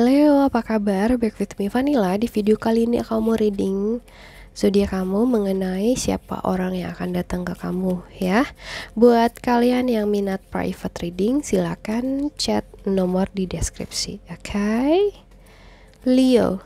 Leo, apa kabar? Back with me Vanilla. Di video kali ini aku mau reading zodiak kamu mengenai siapa orang yang akan datang ke kamu ya. Buat kalian yang minat private reading, silakan chat nomor di deskripsi, oke? Okay? Leo,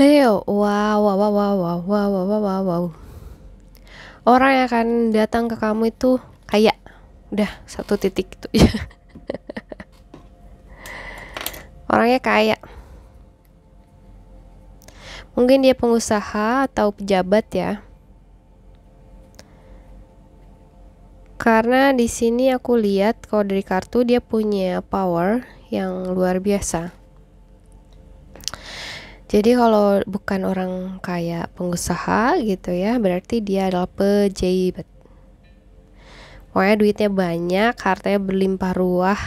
Leo, wow, wow, wow, wow, wow, wow, wow, wow, wow. Orang yang akan datang ke kamu itu kayak udah satu titik itu ya. Orangnya kayak, Mungkin dia pengusaha atau pejabat ya. Karena di sini aku lihat kalau dari kartu dia punya power yang luar biasa. Jadi kalau bukan orang kaya pengusaha gitu ya, berarti dia adalah pejabat. Pokoknya duitnya banyak, hartanya berlimpah ruah.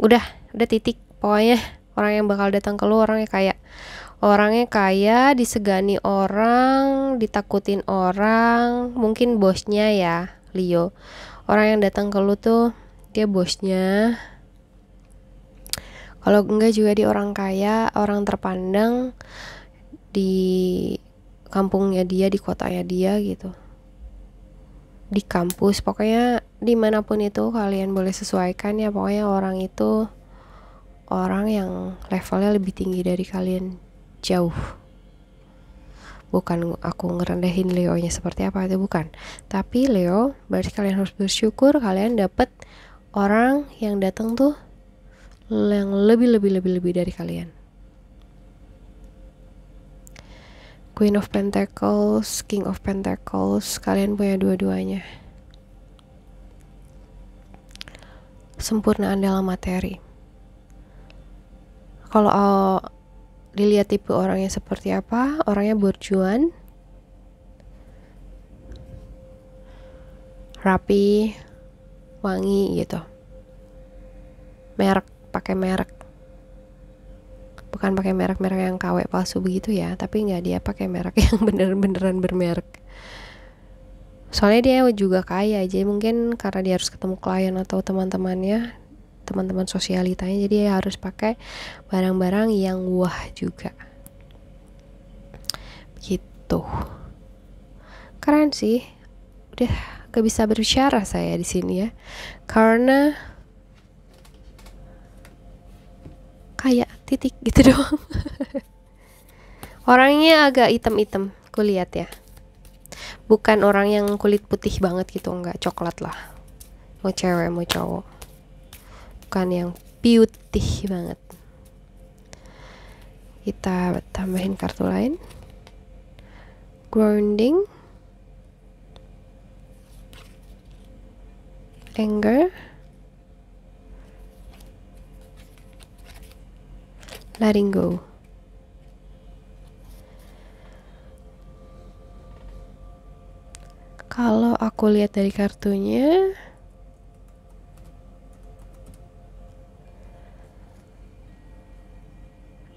Udah, udah titik. Pokoknya orang yang bakal datang ke lu orangnya kaya. Orangnya kaya, disegani orang, ditakutin orang, mungkin bosnya ya, Leo. Orang yang datang ke lu tuh dia bosnya, kalau enggak juga di orang kaya orang terpandang di kampungnya dia di kota kotanya dia gitu di kampus pokoknya dimanapun itu kalian boleh sesuaikan ya pokoknya orang itu orang yang levelnya lebih tinggi dari kalian jauh bukan aku ngerendahin Leo nya seperti apa itu bukan tapi Leo berarti kalian harus bersyukur kalian dapet orang yang datang tuh yang lebih lebih lebih lebih dari kalian. Queen of Pentacles, King of Pentacles, kalian punya dua-duanya. Sempurnaan dalam materi. Kalau oh, dilihat tipe orangnya seperti apa, orangnya borjuan, rapi, wangi gitu. Merek pakai merek bukan pakai merek-merek yang KW palsu begitu ya tapi nggak dia pakai merek yang bener-beneran bermerek soalnya dia juga kaya jadi mungkin karena dia harus ketemu klien atau teman-temannya teman-teman sosialitanya jadi dia harus pakai barang-barang yang wah juga gitu keren sih udah gak bisa berbicara saya di sini ya karena kayak titik gitu doang orangnya agak hitam-hitam kulihat ya bukan orang yang kulit putih banget gitu enggak coklat lah mau cewek mau cowok bukan yang putih banget kita tambahin kartu lain grounding anger letting go. Kalau aku lihat dari kartunya,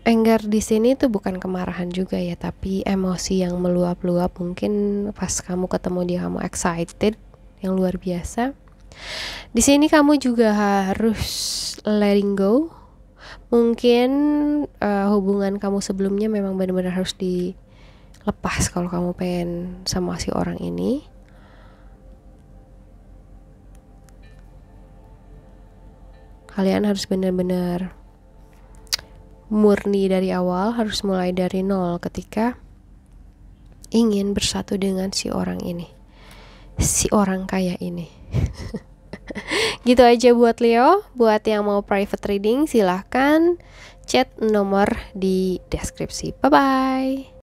Enggar di sini tuh bukan kemarahan juga ya, tapi emosi yang meluap-luap mungkin pas kamu ketemu dia kamu excited yang luar biasa. Di sini kamu juga harus letting go mungkin uh, hubungan kamu sebelumnya memang benar-benar harus dilepas kalau kamu pengen sama si orang ini kalian harus benar-benar murni dari awal harus mulai dari nol ketika ingin bersatu dengan si orang ini si orang kaya ini gitu aja buat Leo buat yang mau private reading silahkan chat nomor di deskripsi bye bye